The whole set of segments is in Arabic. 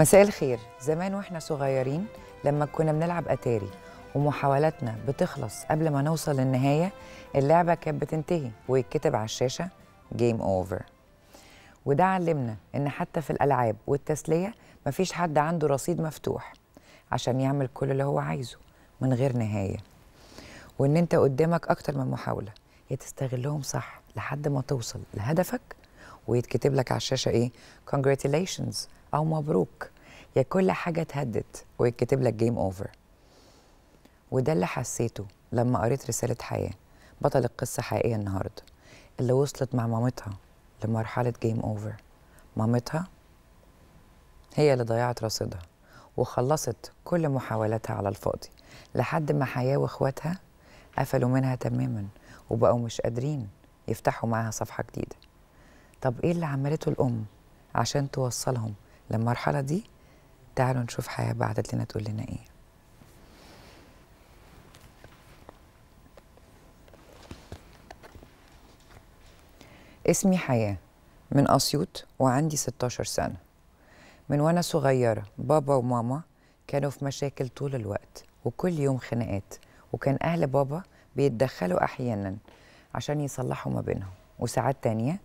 مساء الخير زمان واحنا صغيرين لما كنا بنلعب اتاري ومحاولاتنا بتخلص قبل ما نوصل للنهايه اللعبه كانت بتنتهي ويتكتب على الشاشه جيم اوفر وده علمنا ان حتى في الالعاب والتسليه مفيش حد عنده رصيد مفتوح عشان يعمل كل اللي هو عايزه من غير نهايه وان انت قدامك اكتر من محاوله يا تستغلهم صح لحد ما توصل لهدفك ويتكتب لك على الشاشه ايه congratulations او مبروك يا كل حاجه اتهدت ويتكتب لك جيم اوفر وده اللي حسيته لما قريت رساله حياه بطل القصه حقيقيه النهارده اللي وصلت مع مامتها لمرحله جيم اوفر مامتها هي اللي ضيعت رصيدها وخلصت كل محاولاتها على الفاضي لحد ما حياة واخواتها قفلوا منها تماما وبقوا مش قادرين يفتحوا معاها صفحة جديدة طب ايه اللي عملته الام عشان توصلهم للمرحله دي تعالوا نشوف حياه بعدت لنا تقول لنا ايه اسمي حياة من أسيوط وعندي 16 سنة من وأنا صغيرة بابا وماما كانوا في مشاكل طول الوقت وكل يوم خناقات وكان أهل بابا بيتدخلوا أحيانا عشان يصلحوا ما بينهم وساعات تانية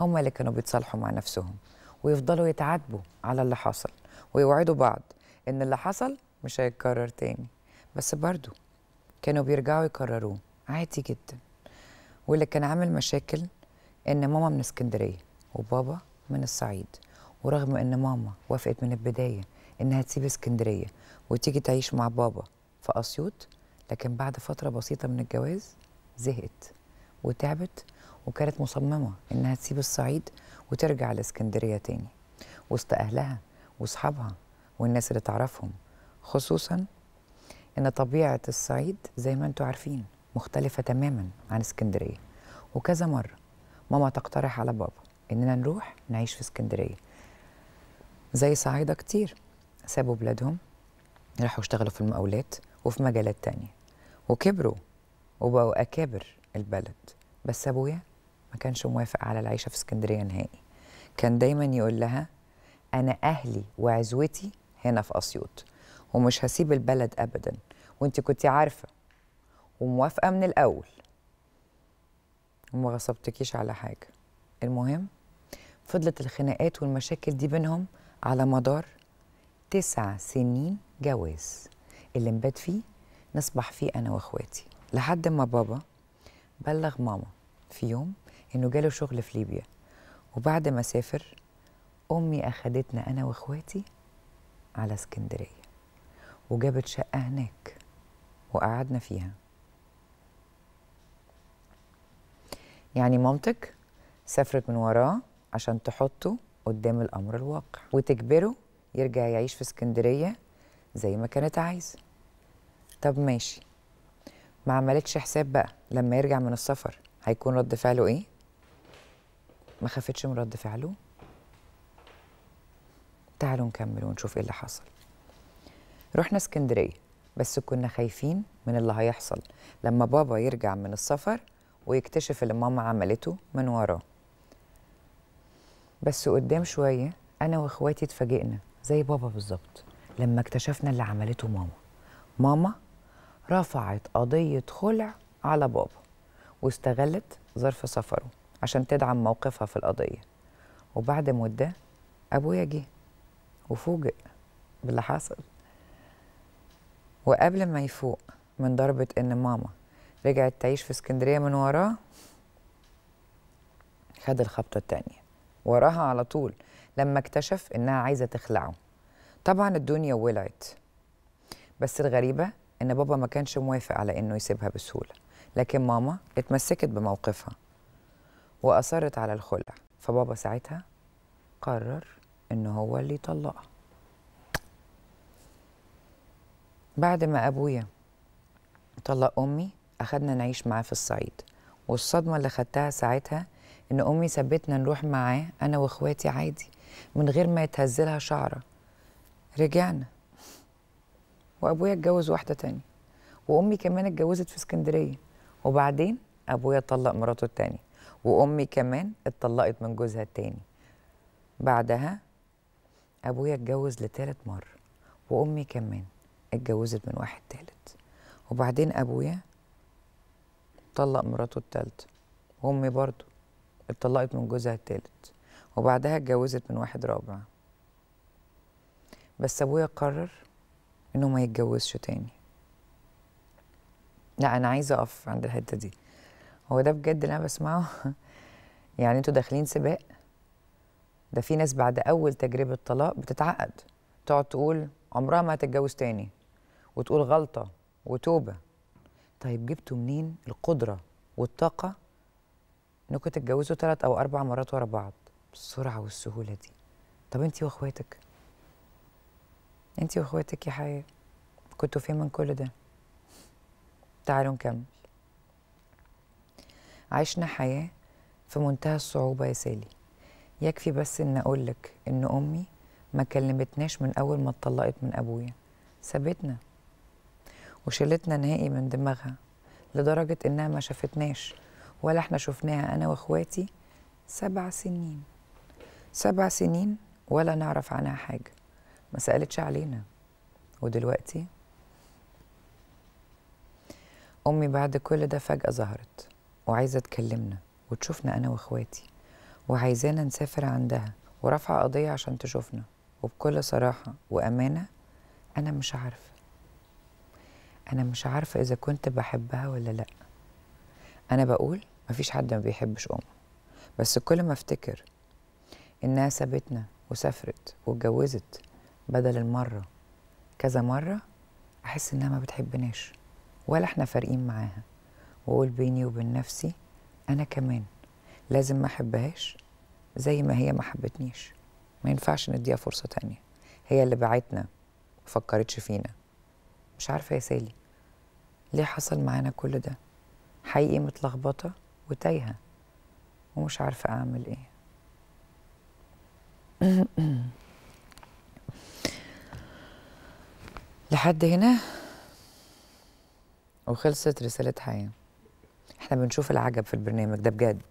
هم اللي كانوا بيتصالحوا مع نفسهم ويفضلوا يتعاتبوا على اللي حصل ويوعدوا بعض ان اللي حصل مش هيتكرر تاني بس برضو كانوا بيرجعوا يكرروه عادي جدا واللي كان عامل مشاكل ان ماما من اسكندريه وبابا من الصعيد ورغم ان ماما وافقت من البدايه انها تسيب اسكندريه وتيجي تعيش مع بابا في اسيوط لكن بعد فتره بسيطه من الجواز زهقت وتعبت وكانت مصممة إنها تسيب الصعيد وترجع لاسكندريه تاني وسط أهلها وأصحابها والناس اللي تعرفهم خصوصا إن طبيعة الصعيد زي ما أنتوا عارفين مختلفة تماما عن اسكندرية وكذا مرة ماما تقترح على بابا إننا نروح نعيش في اسكندرية زي صعايدة كتير سابوا بلادهم راحوا اشتغلوا في المقاولات وفي مجالات تانية وكبروا وبقوا أكابر البلد بس أبويا ما كانش موافق على العيشه في اسكندريه نهائي كان دايما يقول لها انا اهلي وعزوتي هنا في اسيوط ومش هسيب البلد ابدا وانت كنت عارفه وموافقه من الاول وما غصبتكيش على حاجه المهم فضلت الخناقات والمشاكل دي بينهم على مدار تسع سنين جواز اللي نبات فيه نصبح فيه انا واخواتي لحد ما بابا بلغ ماما في يوم إنه جاله شغل في ليبيا وبعد ما سافر أمي أخدتنا أنا وإخواتي على اسكندرية وجابت شقة هناك وقعدنا فيها يعني مامتك سافرت من وراه عشان تحطه قدام الأمر الواقع وتجبره يرجع يعيش في اسكندرية زي ما كانت عايزة طب ماشي ما عملتش حساب بقى لما يرجع من السفر هيكون رد فعله ايه ما خافتش من رد فعله تعالوا نكمل ونشوف ايه اللي حصل رحنا اسكندريه بس كنا خايفين من اللي هيحصل لما بابا يرجع من السفر ويكتشف اللي ماما عملته من وراه بس قدام شويه انا واخواتي اتفاجئنا زي بابا بالظبط لما اكتشفنا اللي عملته ماما ماما رفعت قضيه خلع على بابا واستغلت ظرف سفره عشان تدعم موقفها في القضية وبعد مدة أبويا جه وفوجئ باللي حصل وقبل ما يفوق من ضربة إن ماما رجعت تعيش في اسكندرية من وراه خد الخبطة التانية وراها على طول لما اكتشف إنها عايزة تخلعه طبعا الدنيا ولعت بس الغريبة إن بابا ما كانش موافق على إنه يسيبها بسهولة لكن ماما اتمسكت بموقفها واصرت على الخلع فبابا ساعتها قرر ان هو اللي يطلقها بعد ما ابويا طلق امي اخدنا نعيش معاه في الصعيد والصدمه اللي خدتها ساعتها ان امي ثبتنا نروح معاه انا واخواتي عادي من غير ما يتهزلها شعره رجعنا وابويا اتجوز واحده تانية وامي كمان اتجوزت في اسكندريه وبعدين ابويا طلق مراته التانية وامي كمان اتطلقت من جوزها التاني بعدها ابويا اتجوز لتالت مره وامي كمان اتجوزت من واحد تالت وبعدين ابويا طلق مراته التالتة وامي برضو اتطلقت من جوزها التالت وبعدها اتجوزت من واحد رابع بس ابويا قرر انه ما يتجوزش تاني لا انا عايزه اقف عند الحته دي هو ده بجد اللي انا بسمعه يعني انتوا داخلين سباق ده في ناس بعد اول تجربه طلاق بتتعقد تقعد تقول عمرها ما هتتجوز تاني وتقول غلطه وتوبه طيب جبتوا منين القدره والطاقه انكم تتجوزوا ثلاث او اربع مرات ورا بعض بالسرعه والسهوله دي طب انت واخواتك انت واخواتك يا حياه كنتوا فين من كل ده تعالوا نكمل عشنا حياة في منتهى الصعوبة يا سالي يكفي بس إن أقولك إن أمي ما كلمتناش من أول ما اتطلقت من أبويا سابتنا وشلتنا نهائي من دماغها لدرجة إنها ما شافتناش ولا إحنا شفناها أنا وإخواتي سبع سنين سبع سنين ولا نعرف عنها حاجة ما سألتش علينا ودلوقتي أمي بعد كل ده فجأة ظهرت وعايزة تكلمنا وتشوفنا أنا وإخواتي وعايزانا نسافر عندها ورافعة قضية عشان تشوفنا وبكل صراحة وأمانة أنا مش عارفة أنا مش عارفة إذا كنت بحبها ولا لأ أنا بقول مفيش حد ما بيحبش أمه بس كل ما أفتكر إنها سابتنا وسافرت واتجوزت بدل المرة كذا مرة أحس إنها ما بتحبناش ولا إحنا فارقين معاها واقول بيني وبين نفسي انا كمان لازم ما احبهاش زي ما هي ما حبتنيش ما ينفعش نديها فرصه تانية هي اللي بعتنا فكرتش فينا مش عارفه يا سالي ليه حصل معانا كل ده حقيقي متلخبطه وتايهه ومش عارفه اعمل ايه لحد هنا وخلصت رسالة حياة احنا بنشوف العجب في البرنامج ده بجد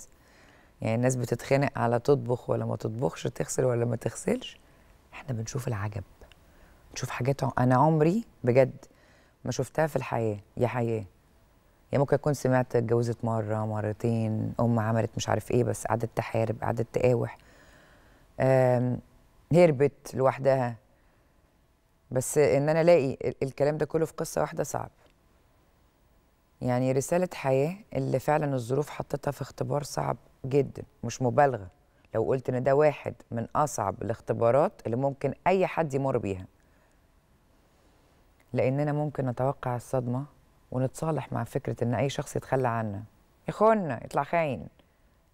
يعني الناس بتتخانق على تطبخ ولا ما تطبخش تغسل ولا ما تغسلش احنا بنشوف العجب نشوف حاجات انا عمري بجد ما شفتها في الحياه يا حياه يعني ممكن اكون سمعت اتجوزت مره مرتين ام عملت مش عارف ايه بس قعدت تحارب قعدت تقاوح هربت لوحدها بس ان انا الاقي الكلام ده كله في قصه واحده صعب يعني رسالة حياة اللي فعلا الظروف حطتها في اختبار صعب جدا مش مبالغة لو قلت إن ده واحد من أصعب الاختبارات اللي ممكن أي حد يمر بيها لأننا ممكن نتوقع الصدمة ونتصالح مع فكرة إن أي شخص يتخلى عنا يخوننا يطلع خاين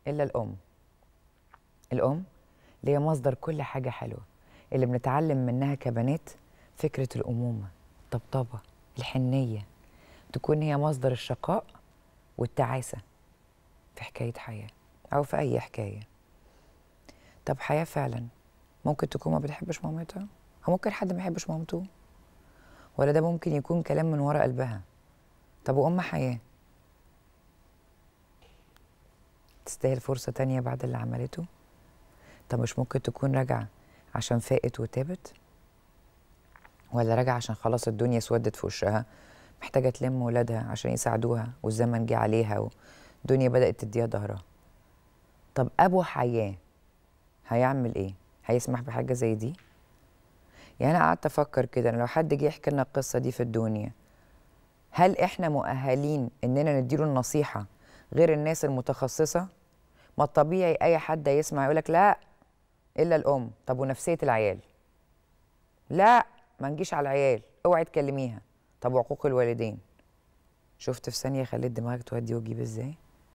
إلا الأم الأم اللي هي مصدر كل حاجة حلوة اللي بنتعلم منها كبنات فكرة الأمومة الطبطبة الحنية تكون هي مصدر الشقاء والتعاسة في حكاية حياة أو في أي حكاية طب حياة فعلا ممكن تكون ما بتحبش مامتها أو ممكن حد ما يحبش مامته ولا ده ممكن يكون كلام من ورا قلبها طب وأم حياة تستاهل فرصة تانية بعد اللي عملته طب مش ممكن تكون راجعة عشان فاقت وتابت ولا راجعة عشان خلاص الدنيا سودت في وشها محتاجه تلم ولادها عشان يساعدوها والزمن جه عليها والدنيا بدات تديها ظهرها طب ابو حياه هيعمل ايه هيسمح بحاجه زي دي يعني انا قعدت افكر كده لو حد جه يحكي لنا القصه دي في الدنيا هل احنا مؤهلين اننا نديله النصيحه غير الناس المتخصصه ما الطبيعي اي حد يسمع يقولك لا الا الام طب ونفسيه العيال لا ما نجيش على العيال اوعي تكلميها طب وعقوق الوالدين شفت في ثانيه خليت دماغك تودي وتجيب ازاي